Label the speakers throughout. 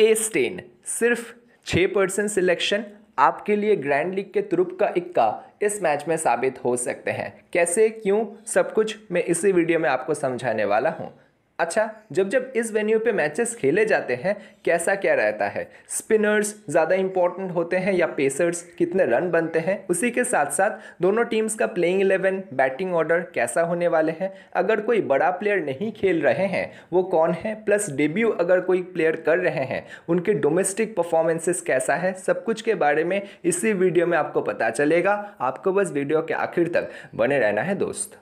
Speaker 1: ए stand सिर्फ छः percent selection आपके लिए ग्रैंड लीग के तुरुप का इक्का इस मैच में साबित हो सकते हैं कैसे क्यों सब कुछ मैं इसी वीडियो में आपको समझाने वाला हूँ अच्छा जब जब इस वेन्यू पे मैचेस खेले जाते हैं कैसा क्या रहता है स्पिनर्स ज़्यादा इंपॉर्टेंट होते हैं या पेसर्स कितने रन बनते हैं उसी के साथ साथ दोनों टीम्स का प्लेइंग इलेवन बैटिंग ऑर्डर कैसा होने वाले हैं अगर कोई बड़ा प्लेयर नहीं खेल रहे हैं वो कौन है प्लस डेब्यू अगर कोई प्लेयर कर रहे हैं उनके डोमेस्टिक परफॉर्मेंसेस कैसा है सब कुछ के बारे में इसी वीडियो में आपको पता चलेगा आपको बस वीडियो के आखिर तक बने रहना है दोस्त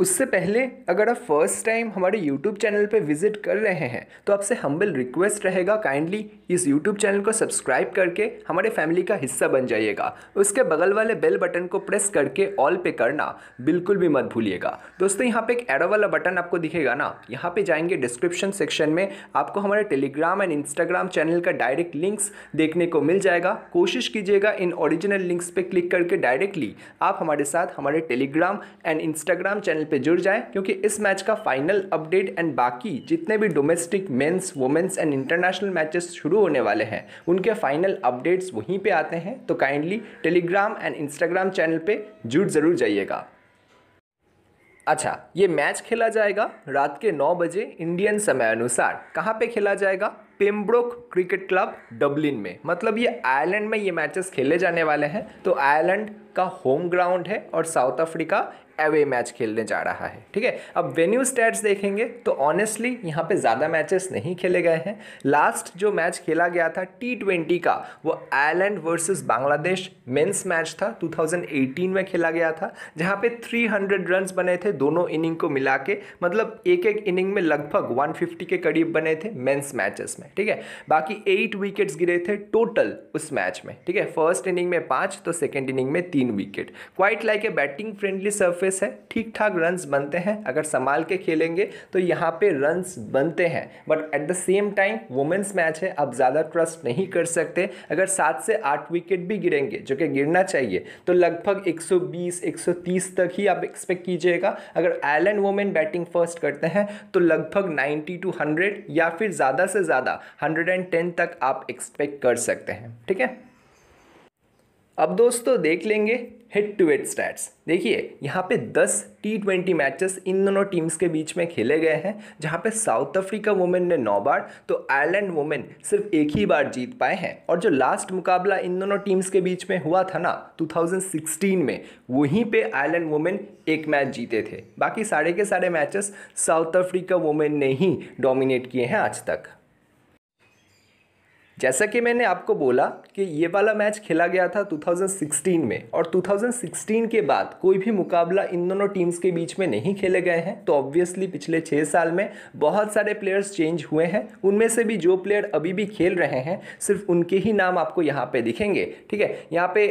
Speaker 1: उससे पहले अगर आप फर्स्ट टाइम हमारे यूट्यूब चैनल पर विजिट कर रहे हैं तो आपसे हम्बल रिक्वेस्ट रहेगा काइंडली इस यूट्यूब चैनल को सब्सक्राइब करके हमारे फैमिली का हिस्सा बन जाइएगा उसके बगल वाले बेल बटन को प्रेस करके ऑल पे करना बिल्कुल भी मत भूलिएगा दोस्तों यहाँ पे एक एरो वाला बटन आपको दिखेगा ना यहाँ पे जाएंगे डिस्क्रिप्शन सेक्शन में आपको हमारे टेलीग्राम एंड इंस्टाग्राम चैनल का डायरेक्ट लिंक्स देखने को मिल जाएगा कोशिश कीजिएगा इन ओरिजिनल लिंक्स पर क्लिक करके डायरेक्टली आप हमारे साथ हमारे Telegram and Instagram channel channel पे जुड़ जाएं क्योंकि इस मैच का फाइनल अपडेट एंड बाकी जितने भी domestic men's women's and international matches शुरू होने वाले हैं उनके फाइनल अपडेट्स वहीं पे आते हैं तो kindly Telegram and Instagram channel पे जुड़ ज़रूर जाइएगा अच्छा ये मैच खेला जाएगा रात के नौ बजे इंडियन समय अनुसार कहाँ पे खेला जाएगा पेम्ब्रोक क्रिकेट क्लब डब्लिन में मतलब ये आयरलैंड में ये मैचेस खेले जाने वाले हैं तो आयरलैंड का होम ग्राउंड है और साउथ अफ्रीका अवे मैच खेलने जा रहा है ठीक है अब वेन्यू स्टैट्स देखेंगे तो ऑनेस्टली यहाँ पे ज़्यादा मैचेस नहीं खेले गए हैं लास्ट जो मैच खेला गया था टी का वो Ireland versus Bangladesh men's match था 2018 में खेला गया था जहाँ पे 300 हंड्रेड रन्स बने थे दोनों इनिंग को मिला के मतलब एक एक इनिंग में लगभग वन के करीब बने थे मेन्स मैचेस में ठीक है बाकी एट विकेट्स गिरे थे टोटल उस मैच में ठीक है फर्स्ट इनिंग में पाँच तो सेकेंड इनिंग में तीन wicket quite like a batting friendly surface surface है ठीक ठाक रन्स बनते हैं अगर संभाल के खेलेंगे तो यहाँ पे रन्स बनते हैं but at the same time women's match है अब ज़्यादा ट्रस्ट नहीं कर सकते अगर सात से आठ विकेट भी गिरेंगे जो कि गिरना चाहिए तो लगभग 120 130 तक ही आप एक्सपेक्ट कीजिएगा अगर आयरलैंड वुमेन बैटिंग फर्स्ट करते हैं तो लगभग नाइन्टी टू हंड्रेड या फिर ज़्यादा से ज़्यादा हंड्रेड तक आप एक्सपेक्ट कर सकते हैं ठीक है अब दोस्तों देख लेंगे हेड टू हेड स्टैट्स देखिए यहाँ पे 10 टी ट्वेंटी मैचेस इन दोनों टीम्स के बीच में खेले गए हैं जहाँ पे साउथ अफ्रीका वुमेन ने नौ बार तो आयरलैंड वुमेन सिर्फ एक ही बार जीत पाए हैं और जो लास्ट मुकाबला इन दोनों टीम्स के बीच में हुआ था ना 2016 में वहीं पे आयरलैंड वुमेन एक मैच जीते थे बाकी सारे के सारे मैचेस साउथ अफ्रीका वुमेन ने ही डोमिनेट किए हैं आज तक जैसा कि मैंने आपको बोला कि ये वाला मैच खेला गया था 2016 में और 2016 के बाद कोई भी मुकाबला इन दोनों टीम्स के बीच में नहीं खेले गए हैं तो ऑब्वियसली पिछले छः साल में बहुत सारे प्लेयर्स चेंज हुए हैं उनमें से भी जो प्लेयर अभी भी खेल रहे हैं सिर्फ उनके ही नाम आपको यहाँ पे दिखेंगे ठीक है यहाँ पे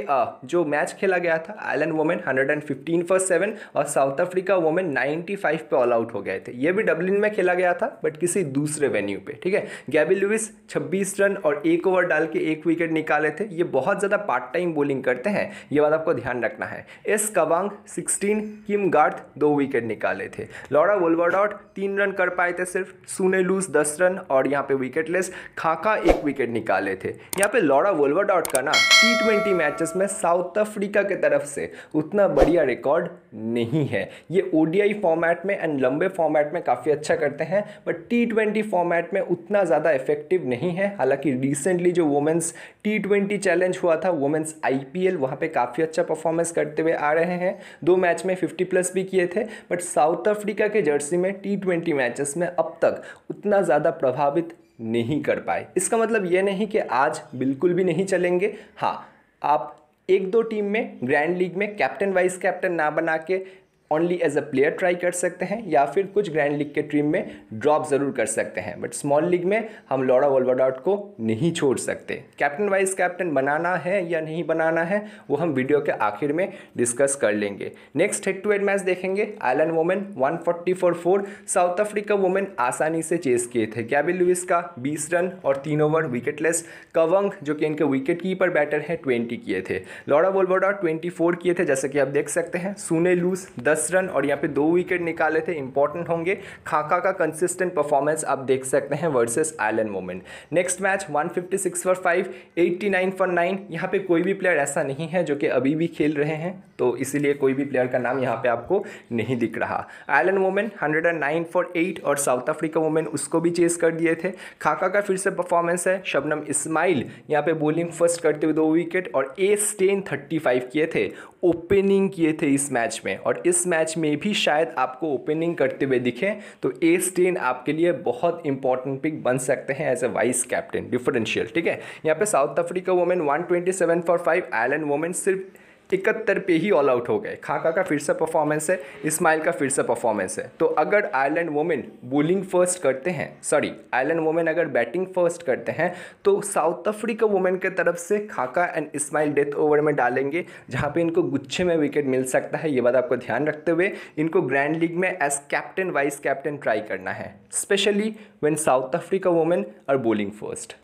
Speaker 1: जो मैच खेला गया था Ireland women hundred for seven और साउथ अफ्रीका वोमेन नाइन्टी पे ऑल आउट हो गए थे ये भी डब्लिन में खेला गया था बट किसी दूसरे वेन्यू पर ठीक है गैबी लुइस छब्बीस रन और और एक ओवर डाल के एक विकेट निकाले थे ये बहुत ज़्यादा पार्ट टाइम बॉलिंग करते हैं ये बात आपको ध्यान रखना है एस कवांग सिक्सटीन किम गार्थ दो विकेट निकाले थे लॉरा वोल्वाडॉट तीन रन कर पाए थे सिर्फ सुने लूज दस रन और यहाँ पे विकेटलेस खाका एक विकेट निकाले थे यहाँ पे लॉरा वोल्वाडॉट का ना टी ट्वेंटी मैचेस में साउथ अफ्रीका के तरफ से उतना बढ़िया रिकॉर्ड नहीं है ये ओडीआई फॉर्मेट में एंड लंबे फॉर्मेट में काफ़ी अच्छा करते हैं बट टी ट्वेंटी फॉर्मेट में उतना ज़्यादा इफेक्टिव नहीं है हालांकि रिसेंटली जो वुमेंस टी ट्वेंटी चैलेंज हुआ था वुमेंस आई पी एल वहाँ पर काफ़ी अच्छा परफॉर्मेंस करते हुए आ रहे हैं दो मैच में फिफ्टी प्लस भी किए थे बट साउथ अफ्रीका के जर्सी में टी ट्वेंटी मैचेस में अब तक उतना ज़्यादा प्रभावित नहीं कर पाए इसका मतलब ये नहीं कि आज बिल्कुल भी नहीं चलेंगे हाँ आप एक दो टीम में ग्रैंड लीग में कैप्टन वाइस कैप्टन ना बना के only as a player try कर सकते हैं या फिर कुछ ग्रैंड लीग के टीम में ड्रॉप ज़रूर कर सकते हैं बट स्मॉल लीग में हम लॉरा वोल्वाडॉट को नहीं छोड़ सकते कैप्टन वाइस कैप्टन बनाना है या नहीं बनाना है वो हम वीडियो के आखिर में डिस्कस कर लेंगे next head to head match देखेंगे Ireland women one forty four four South Africa women आसानी से चेस किए थे कैबिल लुइस का बीस रन और तीन ओवर विकेटलेस कवंग जो कि इनके विकेट कीपर बैटर हैं ट्वेंटी किए थे लॉरा वोल्वाडॉट ट्वेंटी फोर किए थे जैसे कि आप देख सकते हैं सुने लूस दस दस रन और यहाँ पे दो विकेट निकाले थे इंपॉर्टेंट होंगे खाका का कंसिस्टेंट परफॉर्मेंस आप देख सकते हैं वर्सेस एलन moment next match 156 for 5 89 for 9 यहाँ पे कोई भी प्लेयर ऐसा नहीं है जो कि अभी भी खेल रहे हैं तो इसीलिए कोई भी प्लेयर का नाम यहाँ पे आपको नहीं दिख रहा एलन मोमेंट 109 फॉर एट और साउथ अफ्रीका मोमेंट उसको भी चेस कर दिए थे खाका का फिर से परफॉर्मेंस है शबनम इस्माइल यहाँ पे बॉलिंग फर्स्ट करते हुए दो विकेट और ए स्टेन थर्टी किए थे ओपनिंग किए थे इस मैच में और इस मैच में भी शायद आपको ओपनिंग करते हुए दिखे तो एस स्टेन आपके लिए बहुत इंपॉर्टेंट पिक बन सकते हैं as a vice captain differential ठीक है यहाँ पे South Africa women 127 for five Ireland women सिर्फ इकहत्तर पे ही ऑल आउट हो गए खाका का फिर से परफॉर्मेंस है इस्माइल का फिर से परफॉर्मेंस है तो अगर आयरलैंड वोमेन बोलिंग फर्स्ट करते हैं सॉरी आयरलैंड वोमेन अगर बैटिंग फर्स्ट करते हैं तो साउथ अफ्रीका वोमेन के तरफ से खाका एंड इस्माइल डेथ ओवर में डालेंगे जहाँ पे इनको गुच्छे में विकेट मिल सकता है ये बात आपको ध्यान रखते हुए इनको ग्रैंड लीग में as captain vice captain try करना है specially when South Africa women are bowling first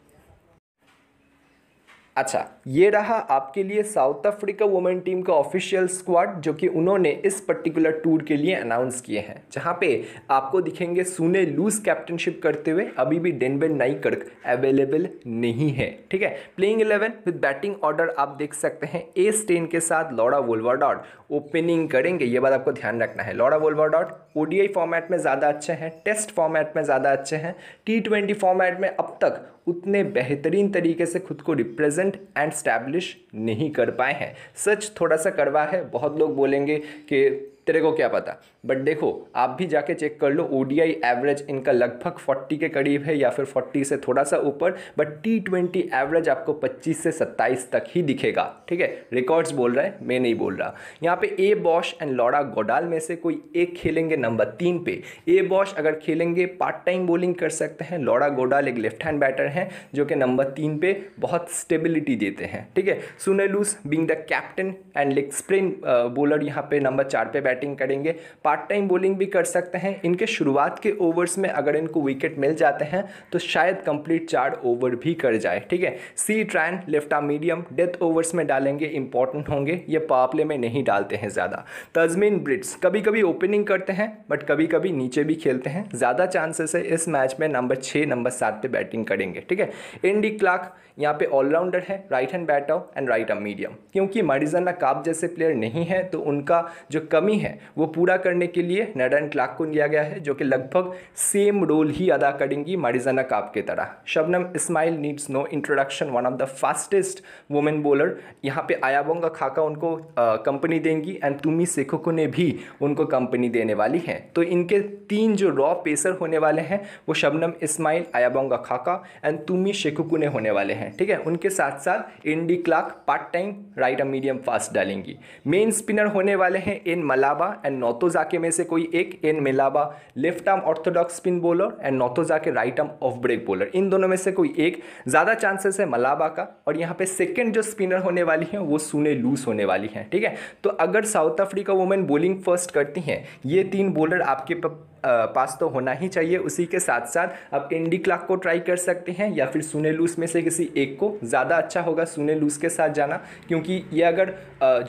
Speaker 1: अच्छा ये रहा आपके लिए साउथ अफ्रीका वुमेन टीम का ऑफिशियल स्क्वाड जो कि उन्होंने इस पर्टिकुलर टूर के लिए अनाउंस किए हैं जहाँ पे आपको दिखेंगे सुने लूज कैप्टनशिप करते हुए अभी भी डेनबेन नाइकर्क अवेलेबल नहीं है ठीक है playing eleven with batting order आप देख सकते हैं ए स्टेन के साथ लॉरा वोल्वाडॉट ओपनिंग करेंगे ये बात आपको ध्यान रखना है Laura Wolvaardt ODI format में ज़्यादा अच्छे हैं टेस्ट फॉर्मेट में ज़्यादा अच्छे हैं टी ट्वेंटी फॉर्मेट में अब तक उतने बेहतरीन तरीके से खुद को रिप्रेजेंट एंड स्टैब्लिश नहीं कर पाए हैं सच थोड़ा सा करवा है बहुत लोग बोलेंगे कि तेरे को क्या पता बट देखो आप भी जाके चेक कर लो ओडीआई एवरेज इनका लगभग 40 के करीब है या फिर 40 से थोड़ा सा ऊपर बट टी ट्वेंटी एवरेज आपको 25 से 27 तक ही दिखेगा ठीक है रिकॉर्ड्स बोल रहा है मैं नहीं बोल रहा यहाँ पे A Bosch and Laura Goodall में से कोई एक खेलेंगे नंबर तीन पे ए बॉश अगर खेलेंगे पार्ट टाइम बॉलिंग कर सकते हैं लॉरा गोडाल एक लेफ्ट हैंड बैटर हैं जो कि नंबर तीन पे बहुत स्टेबिलिटी देते हैं ठीक है Sune Luus being the captain and leg spin bowler यहाँ पे नंबर चार पे बैटिंग करेंगे पार्ट टाइम बॉलिंग भी कर सकते हैं इनके शुरुआत के ओवर्स में अगर इनको विकेट मिल जाते हैं तो शायद कंप्लीट चार ओवर भी कर जाए ठीक है C Tryon left arm medium death overs में डालेंगे इंपॉर्टेंट होंगे ये पापले में नहीं डालते हैं ज़्यादा तजमीन ब्रिट्स कभी कभी ओपनिंग करते हैं बट कभी कभी नीचे भी खेलते हैं ज़्यादा चांसेस है इस मैच में नंबर छः नंबर सात पे बैटिंग करेंगे ठीक है एंडी क्लाक यहाँ पे ऑलराउंडर है right hand bat out and right arm medium क्योंकि मरिजन काप जैसे प्लेयर नहीं है तो उनका जो कमी है वो पूरा करने के लिए नडा एंड क्लाक को लिया गया है जो कि लगभग सेम रोल ही अदा करेंगी मरिजन काप की तरह Shabnim Ismail needs no introduction one of the fastest women bowler यहाँ पे आयाबोंगा खाका उनको कंपनी देंगी एंड तुमी सेखोको ने भी उनको कंपनी देने वाली है तो इनके तीन जो रॉ पेसर होने वाले हैं वो शबनम इस्माइल आयाबोंगा खाका एंड तुमी शेखुकू ने होने वाले हैं हैं ठीक है उनके साथ साथ ND Clark part time right और मीडियम फास्ट डालेंगी मेन स्पिनर होने वाले हैं एन मलाबा एंड नौतो जाके में से कोई एक N Mlaba left arm orthodox spin bowler and नौतो जाके right arm off break bowler इन दोनों में से कोई एक ज़्यादा चांसेस है मलाबा का और यहाँ पे सेकेंड जो स्पिनर होने वाली हैं वो सुने लूज होने वाली हैं ठीक है तो अगर South Africa women bowling first करती हैं ये तीन बॉलर आपके पास तो होना ही चाहिए उसी के साथ साथ आप एंडी क्लाक को ट्राई कर सकते हैं या फिर सुने लूस में से किसी एक को ज़्यादा अच्छा होगा सुने लूस के साथ जाना क्योंकि ये अगर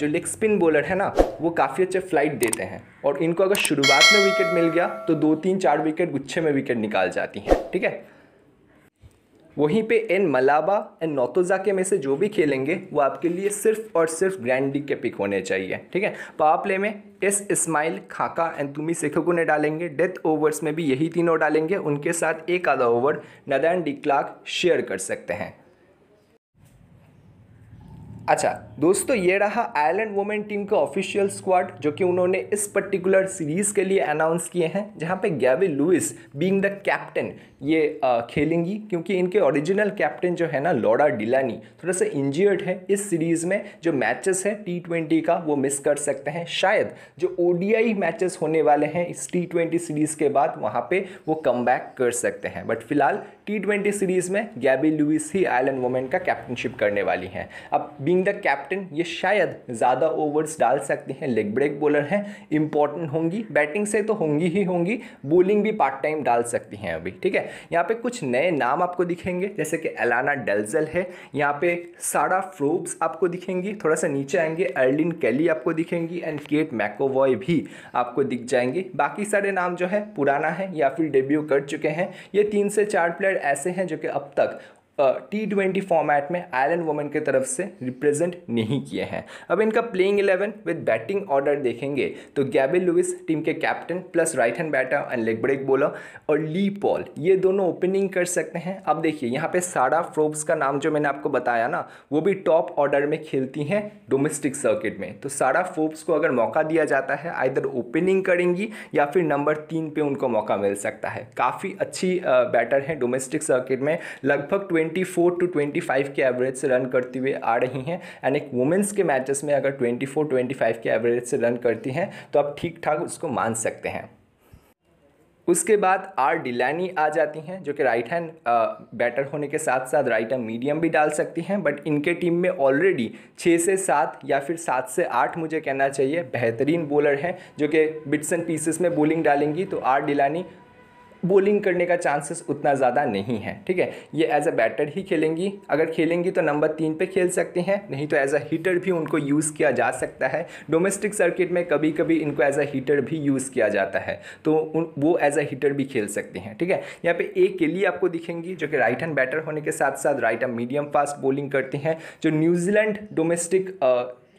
Speaker 1: जो लेग स्पिन बॉलर है ना वो काफ़ी अच्छे फ्लाइट देते हैं और इनको अगर शुरुआत में विकेट मिल गया तो दो तीन चार विकेट गुच्छे में विकेट निकाल जाती हैं ठीक है वहीं पे एन मलाबा एंड के में से जो भी खेलेंगे वो आपके लिए सिर्फ और सिर्फ ग्रैंड के पिक होने चाहिए ठीक है तो पावर प्ले में एस इस्माइल खाका एंड तुमी सेखोको ने डालेंगे डेथ ओवर्स में भी यही तीनों डालेंगे उनके साथ एक आधा ओवर नदान क्लाक शेयर कर सकते हैं अच्छा दोस्तों ये रहा आयरलैंड वुमेन टीम का ऑफिशियल स्क्वाड जो कि उन्होंने इस पर्टिकुलर सीरीज़ के लिए अनाउंस किए हैं जहां पे Gaby Lewis being the captain ये आ, खेलेंगी क्योंकि इनके ओरिजिनल कैप्टन जो है ना लॉरा डिलानी थोड़ा सा इंजियर्ड है इस सीरीज़ में जो मैचेस है टी ट्वेंटी का वो मिस कर सकते हैं शायद जो आई मैचेस होने वाले हैं इस टी ट्वेंटी सीरीज़ के बाद वहाँ पे वो कम कर सकते हैं बट फिलहाल टी ट्वेंटी सीरीज़ में गैबी लुइस ही आयलैंड वोमेन का कैप्टनशिप करने वाली हैं अब बींग द कैप्टन ये शायद ज़्यादा ओवर्स डाल सकती हैं लेग ब्रेक बॉलर हैं इंपॉर्टेंट होंगी बैटिंग से तो होंगी ही होंगी बॉलिंग भी पार्ट टाइम डाल सकती हैं अभी ठीक है यहाँ पे कुछ नए नाम आपको दिखेंगे जैसे कि एलाना डेल्जल है यहाँ पे साड़ा फ्रोब्स आपको दिखेंगी थोड़ा सा नीचे आएंगे अर्लिन कैली आपको दिखेंगी एंड केट मैकोवॉय भी आपको दिख जाएंगे बाकी सारे नाम जो है पुराना है या फिर डेब्यू कर चुके हैं ये तीन से चार प्लेयर ऐसे हैं जो कि अब तक टी ट्वेंटी फॉर्मेट में आयरलैंड वुमेन की तरफ से रिप्रेजेंट नहीं किए हैं अब इनका playing eleven with batting order देखेंगे तो गैबिल लुइस टीम के captain plus right hand batter and leg break bowler और ली पॉल ये दोनों ओपनिंग कर सकते हैं अब देखिए यहाँ पे सारा फ्रोब्स का नाम जो मैंने आपको बताया ना वो भी टॉप ऑर्डर में खेलती हैं डोमेस्टिक सर्किट में तो सारा फ्रोब्स को अगर मौका दिया जाता है आइधर ओपनिंग करेंगी या फिर नंबर तीन पर उनको मौका मिल सकता है काफ़ी अच्छी बैटर हैं डोमेस्टिक सर्किट में लगभग twenty twenty four to twenty five के एवरेज से रन करती हुई आ रही हैं एंड एक वुमेंस के मैचेस में अगर ट्वेंटी फाइव के एवरेज से रन करती हैं तो आप ठीक ठाक उसको मान सकते हैं उसके बाद आर डिलानी आ जाती हैं जो कि राइट हैंड बैटर होने के साथ साथ राइट हैंड मीडियम भी डाल सकती हैं बट इनके टीम में ऑलरेडी छः से सात या फिर सात से आठ मुझे कहना चाहिए बेहतरीन बॉलर हैं जो कि बिट्स एंड पीसेस में बॉलिंग डालेंगी तो आर डिलानी बॉलिंग करने का चांसेस उतना ज़्यादा नहीं है ठीक है ये एज अ बैटर ही खेलेंगी अगर खेलेंगी तो नंबर तीन पे खेल सकते हैं नहीं तो एज अ हीटर भी उनको यूज़ किया जा सकता है डोमेस्टिक सर्किट में कभी कभी इनको एज अ हीटर भी यूज़ किया जाता है तो वो एज अ हीटर भी खेल सकते हैं ठीक है यहाँ पे के केली आपको दिखेंगी जो कि राइट हैंड बैटर होने के साथ साथ right hand medium fast bowling करते हैं जो न्यूजीलैंड डोमेस्टिक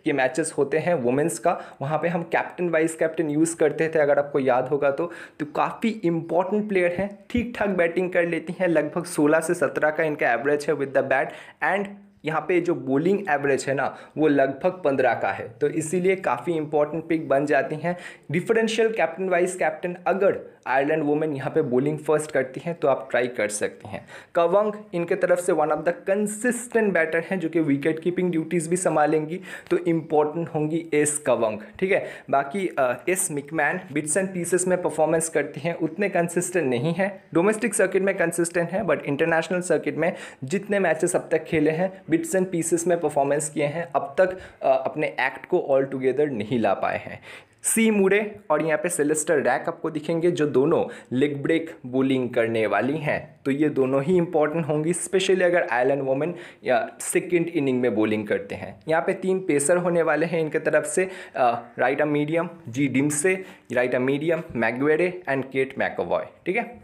Speaker 1: ये मैचेस होते हैं वुमेंस का वहाँ पे हम कैप्टन वाइस कैप्टन यूज़ करते थे अगर आपको याद होगा तो तो काफ़ी इंपॉर्टेंट प्लेयर हैं ठीक ठाक बैटिंग कर लेती हैं लगभग सोलह से सत्रह का इनका एवरेज है विद द बैट एंड यहाँ पे जो बोलिंग एवरेज है ना वो लगभग पंद्रह का है तो इसीलिए काफ़ी इंपॉर्टेंट पिक बन जाती हैं डिफरेंशियल कैप्टन वाइस कैप्टन अगर आयरलैंड वुमेन यहाँ पे बॉलिंग फर्स्ट करती हैं तो आप ट्राई कर सकते हैं कवंग इनके तरफ से one of the consistent batter हैं जो कि विकेट कीपिंग ड्यूटीज़ भी संभालेंगी तो इम्पॉर्टेंट होंगी एस कवंग ठीक है बाकी एस मिकमैन बिट्स एंड पीसेस में परफॉर्मेंस करती हैं उतने कंसिस्टेंट नहीं है डोमेस्टिक सर्किट में कंसिस्टेंट है बट इंटरनेशनल सर्किट में जितने मैचेस अब तक खेले हैं बिट्स एंड पीसेस में परफॉर्मेंस किए हैं अब तक आ, uh, अपने एक्ट को ऑल टुगेदर नहीं ला पाए हैं सी मुड़े और यहाँ पे सेलेस्टर रैक आपको दिखेंगे जो दोनों लेग ब्रेक बोलिंग करने वाली हैं तो ये दोनों ही इंपॉर्टेंट होंगी स्पेशली अगर आयलैंड वोमेन या सेकेंड इनिंग में बोलिंग करते हैं यहाँ पे तीन पेसर होने वाले हैं इनके तरफ से right medium G Dempsey right medium Maguire and Kate McEvoy ठीक है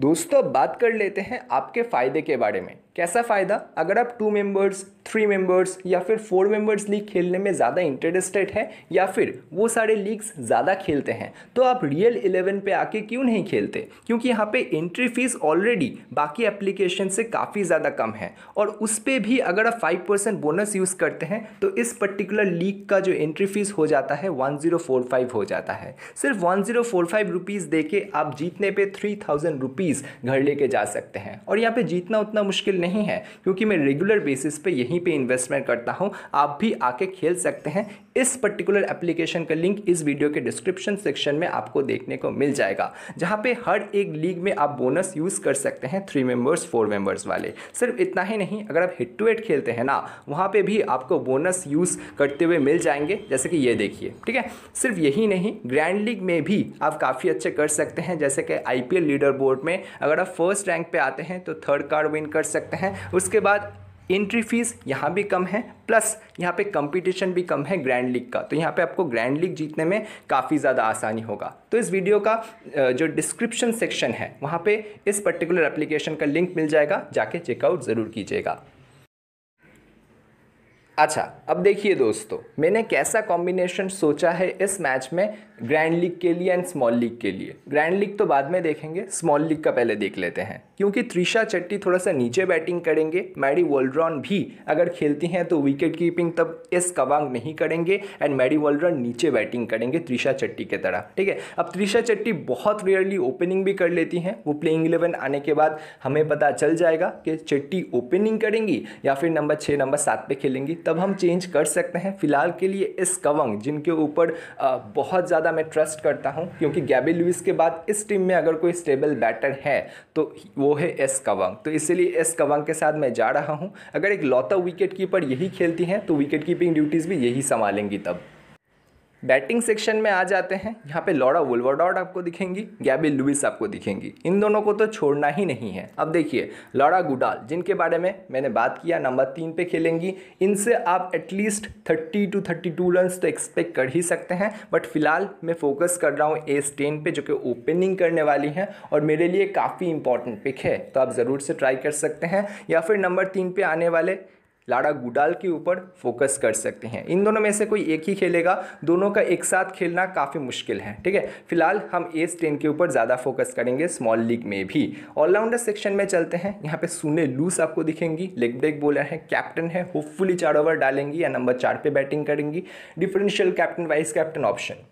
Speaker 1: दोस्तों बात कर लेते हैं आपके फ़ायदे के बारे में कैसा फ़ायदा अगर आप टू मेंबर्स थ्री मेंबर्स या फिर फोर मेंबर्स लीग खेलने में ज़्यादा इंटरेस्टेड है या फिर वो सारे लीग्स ज़्यादा खेलते हैं तो आप रियल इलेवन पे आके क्यों नहीं खेलते क्योंकि यहाँ पे एंट्री फीस ऑलरेडी बाकी एप्लीकेशन से काफ़ी ज़्यादा कम है और उस पर भी अगर आप फाइव परसेंट बोनस यूज़ करते हैं तो इस पर्टिकुलर लीग का जो एंट्री फीस हो जाता है वन ज़ीरो फोर फाइव हो जाता है सिर्फ one zero four five rupees दे के आप जीतने पर थ्री थाउजेंड रुपीज़ घर लेके जा सकते हैं और यहाँ पर जीतना उतना मुश्किल नहीं है क्योंकि मैं रेगुलर बेसिस पर यही यहीं पे इन्वेस्टमेंट करता हूँ आप भी आके खेल सकते हैं इस पर्टिकुलर एप्लीकेशन का लिंक इस वीडियो के डिस्क्रिप्शन सेक्शन में आपको देखने को मिल जाएगा जहाँ पे हर एक लीग में आप बोनस यूज़ कर सकते हैं थ्री मेंबर्स फोर मेंबर्स वाले सिर्फ इतना ही नहीं अगर आप हिट टू हिट खेलते हैं ना वहाँ पे भी आपको बोनस यूज़ करते हुए मिल जाएंगे जैसे कि ये देखिए ठीक है सिर्फ यही नहीं ग्रैंड लीग में भी आप काफ़ी अच्छे कर सकते हैं जैसे कि आई लीडर बोर्ड में अगर आप फर्स्ट रैंक पर आते हैं तो थर्ड कार्ड विन कर सकते हैं उसके बाद एंट्री फीस यहाँ भी कम है प्लस यहाँ पे कंपटीशन भी कम है ग्रैंड लीग का तो यहाँ पे आपको ग्रैंड लीग जीतने में काफ़ी ज़्यादा आसानी होगा तो इस वीडियो का जो डिस्क्रिप्शन सेक्शन है वहाँ पे इस पर्टिकुलर एप्लीकेशन का लिंक मिल जाएगा जाके चेकआउट ज़रूर कीजिएगा अच्छा अब देखिए दोस्तों मैंने कैसा कॉम्बिनेशन सोचा है इस मैच में ग्रैंड लीग के लिए एंड स्मॉल लीग के लिए ग्रैंड लीग तो बाद में देखेंगे स्मॉल लीग का पहले देख लेते हैं क्योंकि त्रिशा चट्टी थोड़ा सा नीचे बैटिंग करेंगे मैडी वोल्ड्रॉन भी अगर खेलती हैं तो विकेट कीपिंग तब एस कवांग नहीं करेंगे एंड मैडी वोल्ड्रॉन नीचे बैटिंग करेंगे त्रिशा चट्टी के तरह ठीक है अब त्रिशा चट्टी बहुत रेयरली ओपनिंग भी कर लेती हैं वो प्लेइंग इलेवन आने के बाद हमें पता चल जाएगा कि चट्टी ओपनिंग करेंगी या फिर नंबर छः नंबर सात पे खेलेंगी तब हम चेंज कर सकते हैं फिलहाल के लिए एस कवंग जिनके ऊपर बहुत ज़्यादा ज़्यादा मैं ट्रस्ट करता हूँ क्योंकि गैबी लुइस के बाद इस टीम में अगर कोई स्टेबल बैटर है तो वो है एस कवंग तो इसीलिए एस कवंग के साथ मैं जा रहा हूँ अगर एक लौता विकेट कीपर यही खेलती हैं तो विकेट कीपिंग ड्यूटीज़ भी यही संभालेंगी तब बैटिंग सेक्शन में आ जाते हैं यहाँ पे लॉरा वुलवरडॉट आपको दिखेंगी गैबी लुइस आपको दिखेंगी इन दोनों को तो छोड़ना ही नहीं है अब देखिए लॉरा गुडाल जिनके बारे में मैंने बात किया नंबर तीन पे खेलेंगी इनसे आप एटलीस्ट 30 टू 32 रन तो एक्सपेक्ट कर ही सकते हैं बट फिलहाल मैं फोकस कर रहा हूँ एस टेन पे जो कि ओपनिंग करने वाली हैं और मेरे लिए काफ़ी इंपॉर्टेंट पिक है तो आप ज़रूर से ट्राई कर सकते हैं या फिर नंबर तीन पर आने वाले लाड़ा गुडाल के ऊपर फोकस कर सकते हैं इन दोनों में से कोई एक ही खेलेगा दोनों का एक साथ खेलना काफ़ी मुश्किल है ठीक है फिलहाल हम एस टेन के ऊपर ज़्यादा फोकस करेंगे स्मॉल लीग में भी ऑलराउंडर सेक्शन में चलते हैं यहाँ पे सुने लूस आपको दिखेंगी लेग ब्रेक बॉलर है कैप्टन है होपफुली चार ओवर डालेंगी या नंबर चार पर बैटिंग करेंगी differential captain vice captain option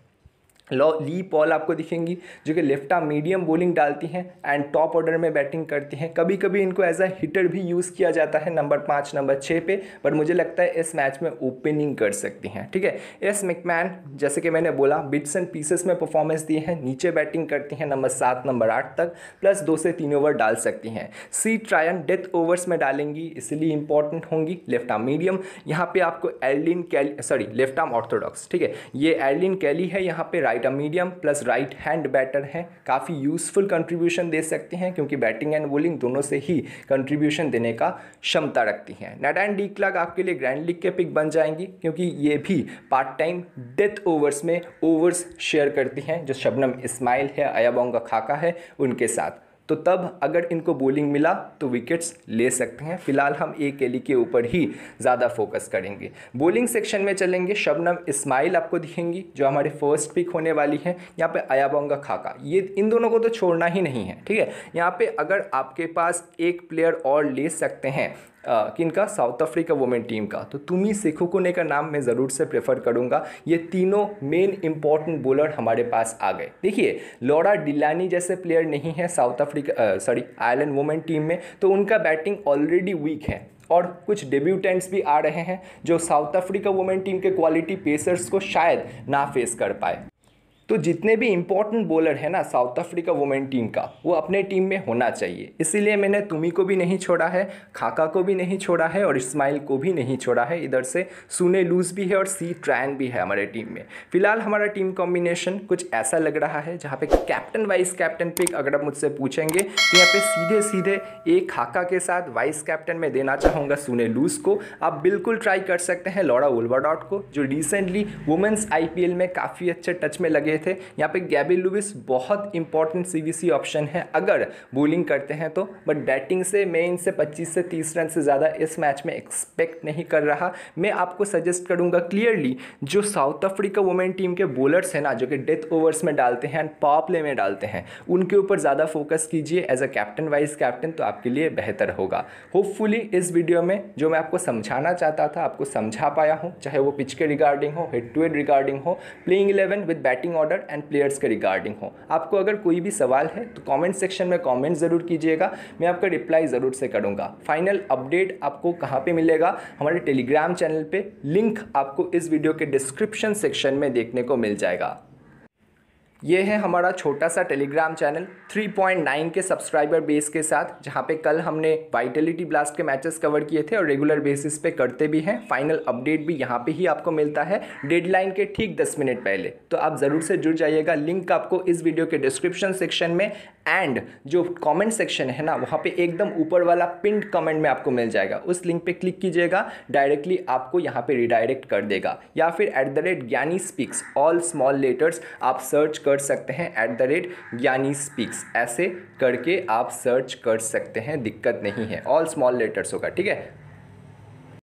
Speaker 1: लॉ ली पॉल आपको दिखेंगी जो कि लेफ्ट आर्म मीडियम बॉलिंग डालती हैं एंड टॉप ऑर्डर में बैटिंग करती हैं कभी कभी इनको एज अ हिटर भी यूज़ किया जाता है नंबर पाँच नंबर छः पे बट मुझे लगता है इस मैच में ओपनिंग कर सकती हैं ठीक है एस मिकमैन जैसे कि मैंने बोला बिट्स एंड पीसेस में परफॉर्मेंस दिए हैं नीचे बैटिंग करती हैं नंबर सात नंबर आठ तक प्लस दो से तीन ओवर डाल सकती हैं सी ट्रायन डेथ ओवर्स में डालेंगी इसलिए इंपॉर्टेंट होंगी लेफ्ट आर्म मीडियम यहाँ पर आपको Arlene Kelly sorry left arm orthodox ठीक है ये एर्लिन कैली है यहाँ पर right arm medium plus right hand batter हैं काफ़ी यूजफुल कंट्रीब्यूशन दे सकते हैं क्योंकि बैटिंग एंड बोलिंग दोनों से ही कंट्रीब्यूशन देने का क्षमता रखती हैं नेट एंड डी क्लाग आपके लिए ग्रैंड लीग के पिक बन जाएंगी क्योंकि ये भी पार्ट टाइम डेथ ओवर्स में ओवर्स शेयर करती हैं जो शबनम इस्माइल है अयाबोंगा खाका है उनके साथ तो तब अगर इनको बॉलिंग मिला तो विकेट्स ले सकते हैं फिलहाल हम ए केली के ऊपर ही ज़्यादा फोकस करेंगे बॉलिंग सेक्शन में चलेंगे शबनम इस्माइल आपको दिखेंगी जो हमारे फर्स्ट पिक होने वाली है यहाँ पे अयाबोंगा खाका ये इन दोनों को तो छोड़ना ही नहीं है ठीक है यहाँ पे अगर आपके पास एक प्लेयर और ले सकते हैं किन का साउथ अफ्रीका वुमेन टीम का तो तुमी सेखुकुने का नाम मैं ज़रूर से प्रेफर करूँगा ये तीनों मेन इंपॉर्टेंट बॉलर हमारे पास आ गए देखिए लॉरा डिलानी जैसे प्लेयर नहीं है South Africa sorry Ireland women team में तो उनका बैटिंग ऑलरेडी वीक है और कुछ डेब्यूटेंट्स भी आ रहे हैं जो साउथ अफ्रीका वुमेन टीम के क्वालिटी पेसर्स को शायद ना फेस कर पाए तो जितने भी इंपॉर्टेंट बॉलर है ना साउथ अफ्रीका वुमेन टीम का वो अपने टीम में होना चाहिए इसीलिए मैंने तुम्ही को भी नहीं छोड़ा है खाका को भी नहीं छोड़ा है और इस्माइल को भी नहीं छोड़ा है इधर से सुने लूज भी है और सी ट्रैन भी है हमारे टीम में फिलहाल हमारा टीम कॉम्बिनेशन कुछ ऐसा लग रहा है जहाँ पे कैप्टन वाइस कैप्टन पिक अगर आप मुझसे पूछेंगे तो यहाँ पे सीधे सीधे एक खाका के साथ वाइस कैप्टन में देना चाहूँगा सुने लूज को आप बिल्कुल ट्राई कर सकते हैं लॉरा उल्वाडॉट को जो रिसेंटली वुमेंस आई में काफ़ी अच्छे टच में लगे गए थे यहाँ पे गैबी लुविस बहुत इंपॉर्टेंट सीवीसी ऑप्शन है अगर बोलिंग करते हैं तो बट बैटिंग से मैं इनसे 25 से 30 रन से ज़्यादा इस मैच में एक्सपेक्ट नहीं कर रहा मैं आपको सजेस्ट करूँगा क्लियरली जो साउथ अफ्रीका वुमेन टीम के बोलर्स हैं ना जो कि डेथ ओवर्स में डालते हैं एंड पावर प्ले में डालते हैं उनके ऊपर ज़्यादा फोकस कीजिए as a captain vice captain तो आपके लिए बेहतर होगा होपफुली इस वीडियो में जो मैं आपको समझाना चाहता था आपको समझा पाया हूँ चाहे वो पिच के रिगार्डिंग हो हेड टू हेड रिगार्डिंग हो प्लेइंग इलेवन विद बैटिंग और ऑर्डर एंड प्लेयर्स के रिगार्डिंग हो आपको अगर कोई भी सवाल है तो कमेंट सेक्शन में कमेंट ज़रूर कीजिएगा मैं आपका रिप्लाई ज़रूर से करूँगा फाइनल अपडेट आपको कहाँ पे मिलेगा हमारे टेलीग्राम चैनल पे लिंक आपको इस वीडियो के डिस्क्रिप्शन सेक्शन में देखने को मिल जाएगा ये है हमारा छोटा सा टेलीग्राम चैनल 3.9 के सब्सक्राइबर बेस के साथ जहाँ पे कल हमने वाइटलिटी ब्लास्ट के मैचेस कवर किए थे और रेगुलर बेसिस पे करते भी हैं फाइनल अपडेट भी यहाँ पे ही आपको मिलता है डेडलाइन के ठीक 10 मिनट पहले तो आप ज़रूर से जुड़ जाइएगा लिंक आपको इस वीडियो के डिस्क्रिप्शन सेक्शन में एंड जो कॉमेंट सेक्शन है ना वहाँ पर एकदम ऊपर वाला पिंड कमेंट में आपको मिल जाएगा उस लिंक पर क्लिक कीजिएगा डायरेक्टली आपको यहाँ पर रिडायरेक्ट कर देगा या फिर at the rate Gyani speaks all small letters आप सर्च कर सकते हैं at the rate Gyani speaks ऐसे करके आप सर्च कर सकते हैं दिक्कत नहीं है ऑल स्मॉल लेटर्स होगा ठीक है